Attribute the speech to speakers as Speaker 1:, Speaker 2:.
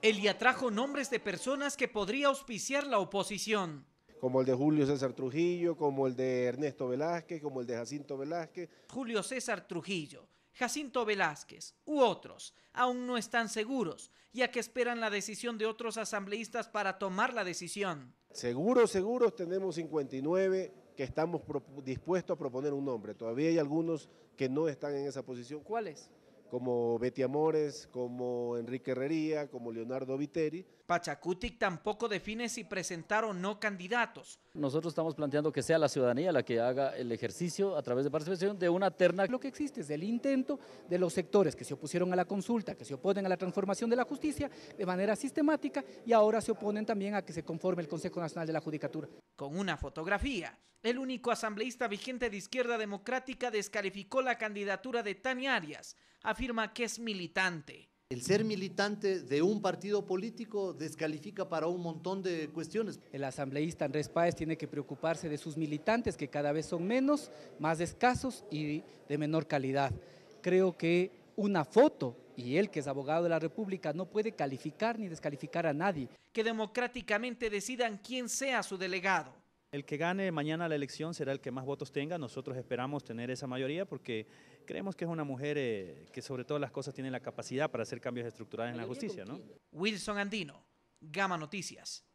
Speaker 1: Elia trajo nombres de personas que podría auspiciar la
Speaker 2: oposición. Como el de Julio César Trujillo, como el de Ernesto Velázquez, como el de Jacinto Velázquez.
Speaker 1: Julio César Trujillo, Jacinto Velázquez u otros aún no están seguros, ya que esperan la decisión de otros asambleístas para tomar la decisión.
Speaker 2: Seguros, seguros, tenemos 59 que estamos dispuestos a proponer un nombre. Todavía hay algunos que no están en esa posición. ¿Cuáles? como Betty Amores, como Enrique Herrería, como Leonardo Viteri.
Speaker 1: Pachacutic tampoco define si presentar o
Speaker 3: no candidatos.
Speaker 2: Nosotros estamos planteando que sea la ciudadanía la que haga el ejercicio a través de participación
Speaker 3: de una terna. Lo que existe es el intento de los sectores que se opusieron a la consulta, que se oponen a la transformación de la justicia de manera sistemática y ahora se oponen también a que se conforme el Consejo Nacional de la Judicatura.
Speaker 1: Con una fotografía el único asambleísta vigente de Izquierda Democrática descalificó la candidatura de Tania Arias. Afirma que es militante.
Speaker 3: El ser militante de un partido político descalifica para un montón de cuestiones. El asambleísta Andrés Páez tiene que preocuparse de sus militantes, que cada vez son menos, más escasos y de menor calidad. Creo que una foto, y él que es abogado de la
Speaker 4: República, no puede calificar ni descalificar a nadie.
Speaker 3: Que democráticamente decidan quién
Speaker 4: sea su delegado. El que gane mañana la elección será el que más votos tenga. Nosotros esperamos tener esa mayoría porque creemos que es una mujer eh, que sobre todas las cosas tiene la capacidad para hacer cambios estructurales
Speaker 2: en la justicia.
Speaker 1: Wilson Andino, Gama Noticias.